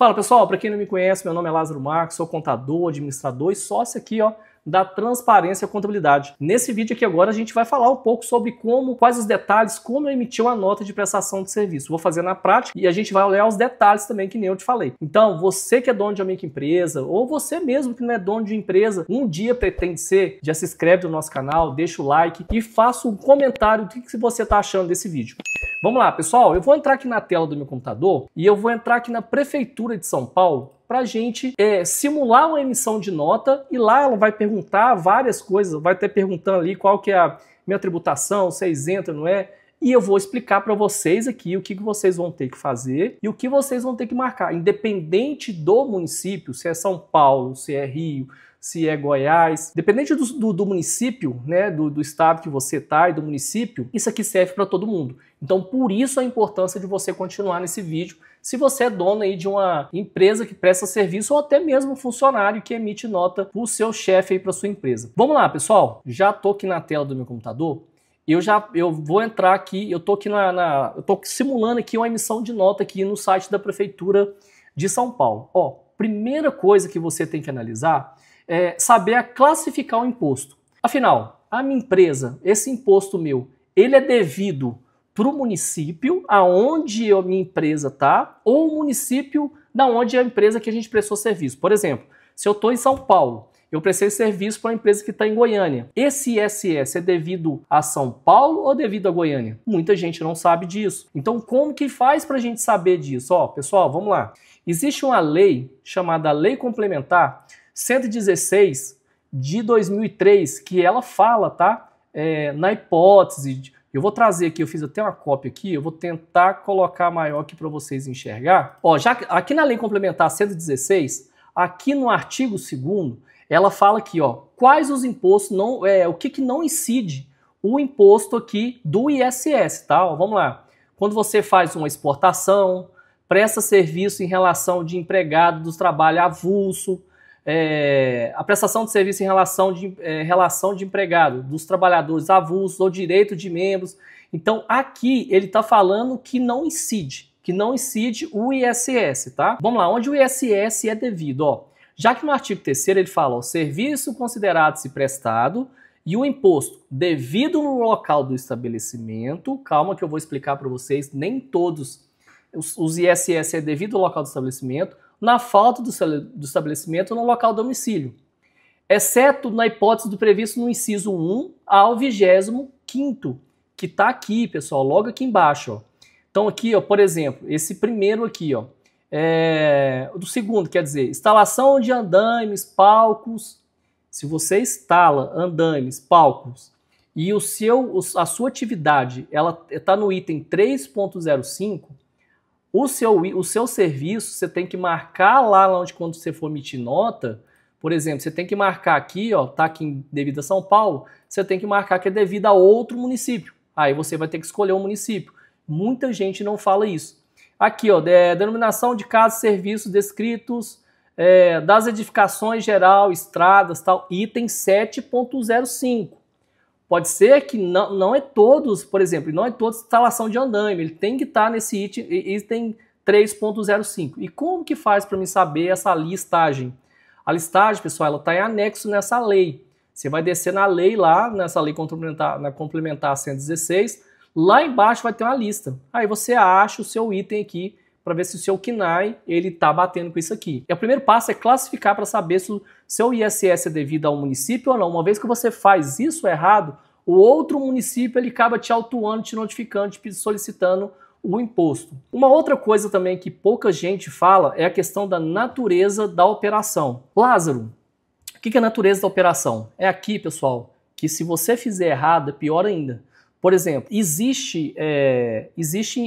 Fala pessoal, para quem não me conhece, meu nome é Lázaro Marques, sou contador, administrador e sócio aqui ó, da transparência e contabilidade. Nesse vídeo aqui agora a gente vai falar um pouco sobre como, quais os detalhes, como eu emitir uma nota de prestação de serviço. Vou fazer na prática e a gente vai olhar os detalhes também que nem eu te falei. Então, você que é dono de uma microempresa ou você mesmo que não é dono de empresa, um dia pretende ser, já se inscreve no nosso canal, deixa o like e faça um comentário do que, que você está achando desse vídeo. Vamos lá, pessoal, eu vou entrar aqui na tela do meu computador e eu vou entrar aqui na Prefeitura de São Paulo para a gente é, simular uma emissão de nota e lá ela vai perguntar várias coisas, vai até perguntando ali qual que é a minha tributação, se é isenta, não é? E eu vou explicar para vocês aqui o que vocês vão ter que fazer e o que vocês vão ter que marcar, independente do município, se é São Paulo, se é Rio, se é Goiás. Dependente do, do, do município, né, do, do, estado que você está e do município, isso aqui serve para todo mundo. Então, por isso a importância de você continuar nesse vídeo. Se você é dono aí de uma empresa que presta serviço ou até mesmo um funcionário que emite nota para o seu chefe aí para sua empresa. Vamos lá, pessoal. Já tô aqui na tela do meu computador eu já eu vou entrar aqui, eu tô aqui na, na, eu tô simulando aqui uma emissão de nota aqui no site da prefeitura de São Paulo. Ó, primeira coisa que você tem que analisar é, saber classificar o imposto. Afinal, a minha empresa, esse imposto meu, ele é devido para o município aonde a minha empresa está ou o município da onde é a empresa que a gente prestou serviço. Por exemplo, se eu estou em São Paulo, eu prestei serviço para uma empresa que está em Goiânia. Esse ISS é devido a São Paulo ou devido a Goiânia? Muita gente não sabe disso. Então, como que faz para a gente saber disso? Ó, pessoal, vamos lá. Existe uma lei chamada Lei Complementar 116 de 2003, que ela fala, tá? É, na hipótese, de, eu vou trazer aqui, eu fiz até uma cópia aqui, eu vou tentar colocar maior aqui para vocês enxergar. Ó, já aqui na lei complementar 116, aqui no artigo 2 ela fala aqui, ó, quais os impostos não, é, o que que não incide o imposto aqui do ISS, tá? Ó, vamos lá. Quando você faz uma exportação, presta serviço em relação de empregado dos trabalhos avulso, é, a prestação de serviço em relação de, é, relação de empregado, dos trabalhadores avulsos ou direito de membros. Então, aqui ele está falando que não incide, que não incide o ISS, tá? Vamos lá, onde o ISS é devido, ó. Já que no artigo 3 ele fala, ó, serviço considerado-se prestado e o imposto devido no local do estabelecimento, calma que eu vou explicar para vocês, nem todos os, os ISS é devido ao local do estabelecimento, na falta do, do estabelecimento no local do domicílio, exceto na hipótese do previsto no inciso 1 ao 25, que está aqui, pessoal, logo aqui embaixo. Ó. Então aqui, ó, por exemplo, esse primeiro aqui, ó, é, do segundo, quer dizer, instalação de andames palcos. Se você instala andames palcos e o seu, a sua atividade ela está no item 3.05, o seu, o seu serviço, você tem que marcar lá onde quando você for emitir nota, por exemplo, você tem que marcar aqui, ó, tá aqui devido a São Paulo, você tem que marcar que é devido a outro município. Aí você vai ter que escolher o um município. Muita gente não fala isso. Aqui, ó, de, denominação de casa e serviços descritos é, das edificações geral, estradas, tal, item 7.05. Pode ser que não, não é todos, por exemplo, não é toda instalação de andaime, ele tem que estar tá nesse item, item 3.05. E como que faz para mim saber essa listagem? A listagem, pessoal, ela está em anexo nessa lei. Você vai descer na lei lá, nessa lei complementar, na complementar 116, lá embaixo vai ter uma lista. Aí você acha o seu item aqui para ver se o seu KINAI ele está batendo com isso aqui. E o primeiro passo é classificar para saber se o seu ISS é devido ao município ou não. Uma vez que você faz isso errado, o outro município ele acaba te autuando, te notificando, te solicitando o imposto. Uma outra coisa também que pouca gente fala é a questão da natureza da operação. Lázaro, o que é a natureza da operação? É aqui, pessoal, que se você fizer errado, é pior ainda. Por exemplo, existe, é,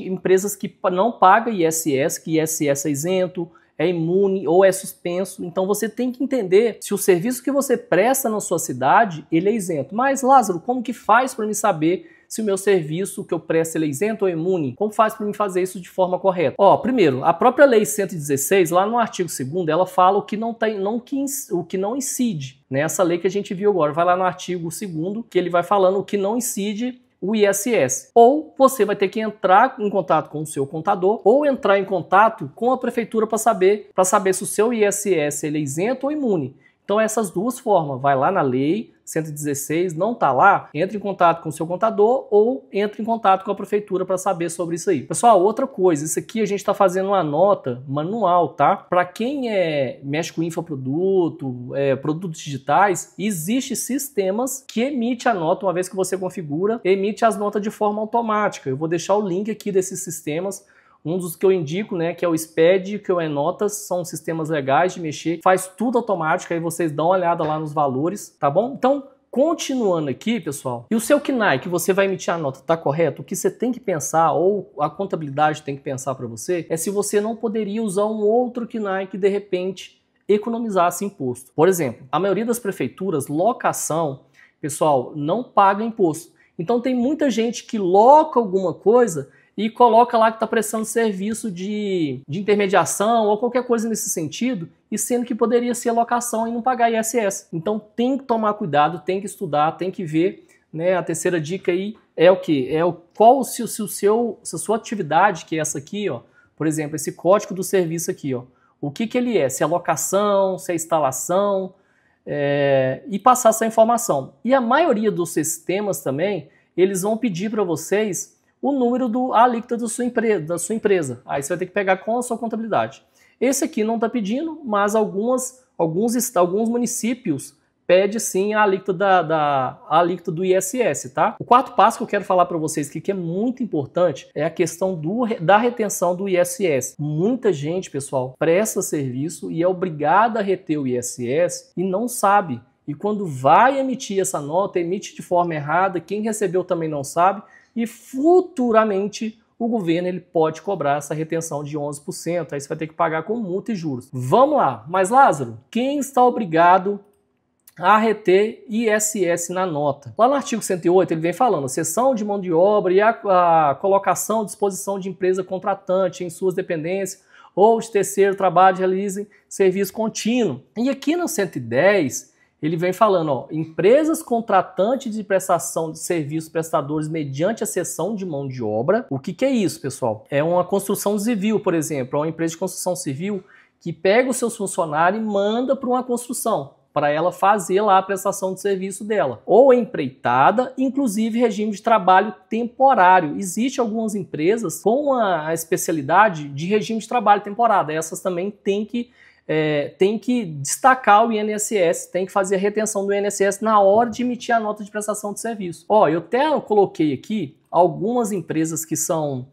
empresas que não pagam ISS, que ISS é isento, é imune ou é suspenso. Então você tem que entender se o serviço que você presta na sua cidade, ele é isento. Mas Lázaro, como que faz para me saber se o meu serviço que eu presto é isento ou é imune? Como faz para mim fazer isso de forma correta? Ó, primeiro, a própria lei 116, lá no artigo 2 ela fala o que não tem, tá não que, o que não incide, né? lei que a gente viu agora, vai lá no artigo 2 que ele vai falando o que não incide o ISS. Ou você vai ter que entrar em contato com o seu contador ou entrar em contato com a prefeitura para saber, para saber se o seu ISS é isento ou imune. Então, essas duas formas, vai lá na lei 116, não está lá, entre em contato com o seu contador ou entre em contato com a prefeitura para saber sobre isso aí. Pessoal, outra coisa, isso aqui a gente está fazendo uma nota manual, tá? Para quem é mexe com infoproduto, é, produtos digitais, existe sistemas que emite a nota, uma vez que você configura, emite as notas de forma automática. Eu vou deixar o link aqui desses sistemas um dos que eu indico, né, que é o SPED, que é o Enotas, são sistemas legais de mexer, faz tudo automático, aí vocês dão uma olhada lá nos valores, tá bom? Então, Continuando aqui, pessoal, e o seu KNAI que você vai emitir a nota tá correto? O que você tem que pensar, ou a contabilidade tem que pensar para você, é se você não poderia usar um outro KNAI que de repente economizasse imposto. Por exemplo, a maioria das prefeituras, locação, pessoal, não paga imposto. Então tem muita gente que loca alguma coisa e coloca lá que está prestando serviço de, de intermediação ou qualquer coisa nesse sentido, e sendo que poderia ser locação e não pagar ISS. Então tem que tomar cuidado, tem que estudar, tem que ver. Né? A terceira dica aí é o que? É o qual se, se o seu, se a sua atividade, que é essa aqui, ó, por exemplo, esse código do serviço aqui, ó, o que, que ele é, se é locação, se é instalação, é, e passar essa informação. E a maioria dos sistemas também, eles vão pedir para vocês o número do alíquota da sua, empresa, da sua empresa. Aí você vai ter que pegar com a sua contabilidade. Esse aqui não está pedindo, mas algumas, alguns, alguns municípios pede sim a alíquota, da, da a alíquota do ISS, tá? O quarto passo que eu quero falar para vocês aqui, que é muito importante, é a questão do, da retenção do ISS. Muita gente, pessoal, presta serviço e é obrigada a reter o ISS e não sabe. E quando vai emitir essa nota, emite de forma errada, quem recebeu também não sabe e futuramente o governo ele pode cobrar essa retenção de 11%, aí você vai ter que pagar com multa e juros. Vamos lá, mas Lázaro, quem está obrigado a reter ISS na nota. Lá no artigo 108 ele vem falando, cessão de mão de obra e a, a colocação à disposição de empresa contratante em suas dependências ou de terceiro trabalho realizem serviço contínuo. E aqui no 110 ele vem falando, ó, empresas contratantes de prestação de serviços prestadores mediante a cessão de mão de obra. O que, que é isso, pessoal? É uma construção civil, por exemplo, é uma empresa de construção civil que pega os seus funcionários e manda para uma construção para ela fazer lá a prestação de serviço dela. Ou é empreitada, inclusive regime de trabalho temporário. Existe algumas empresas com a especialidade de regime de trabalho temporário. Essas também têm que é, tem que destacar o INSS, tem que fazer a retenção do INSS na hora de emitir a nota de prestação de serviço. Ó, eu até coloquei aqui algumas empresas que são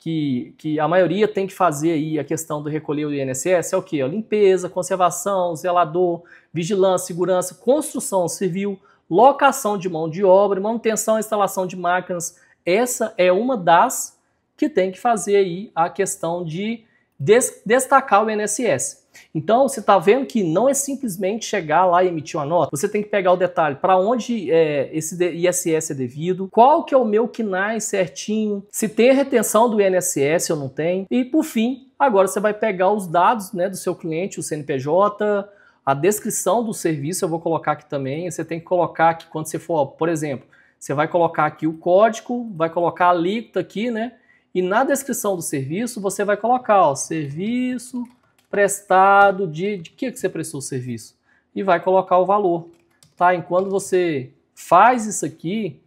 que, que, a maioria tem que fazer aí a questão do recolher o INSS é o que? Limpeza, conservação, zelador, vigilância, segurança, construção civil, locação de mão de obra, manutenção e instalação de máquinas. Essa é uma das que tem que fazer aí a questão de des destacar o INSS. Então você está vendo que não é simplesmente chegar lá e emitir uma nota. Você tem que pegar o detalhe para onde é, esse ISS é devido, qual que é o meu KNAI certinho, se tem retenção do INSS ou não tem. E por fim, agora você vai pegar os dados né, do seu cliente, o CNPJ, a descrição do serviço eu vou colocar aqui também. Você tem que colocar aqui quando você for, por exemplo, você vai colocar aqui o código, vai colocar a alíquota aqui, né? E na descrição do serviço você vai colocar, ó, serviço prestado, de, de que, que você prestou o serviço. E vai colocar o valor. Tá? Enquanto você faz isso aqui,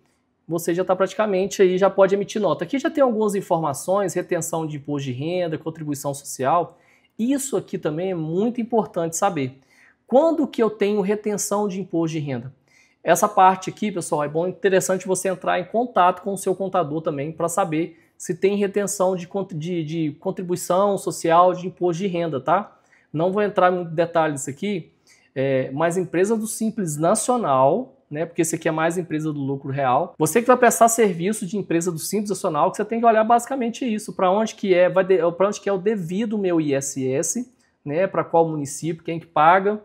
você já está praticamente aí, já pode emitir nota. Aqui já tem algumas informações, retenção de imposto de renda, contribuição social. Isso aqui também é muito importante saber. Quando que eu tenho retenção de imposto de renda? Essa parte aqui, pessoal, é bom, interessante você entrar em contato com o seu contador também para saber se tem retenção de, de, de contribuição social de imposto de renda, tá? Não vou entrar em muito aqui, é, mas empresa do Simples Nacional, né? Porque esse aqui é mais empresa do lucro real. Você que vai prestar serviço de empresa do Simples Nacional, que você tem que olhar basicamente isso, para onde que é, vai para onde que é o devido meu ISS, né? Para qual município, quem que paga,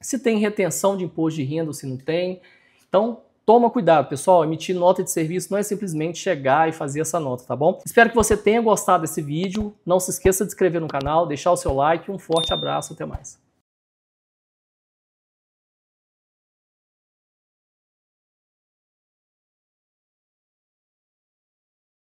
se tem retenção de imposto de renda ou se não tem. Então, Toma cuidado, pessoal. Emitir nota de serviço não é simplesmente chegar e fazer essa nota, tá bom? Espero que você tenha gostado desse vídeo. Não se esqueça de inscrever no canal, deixar o seu like. Um forte abraço, até mais.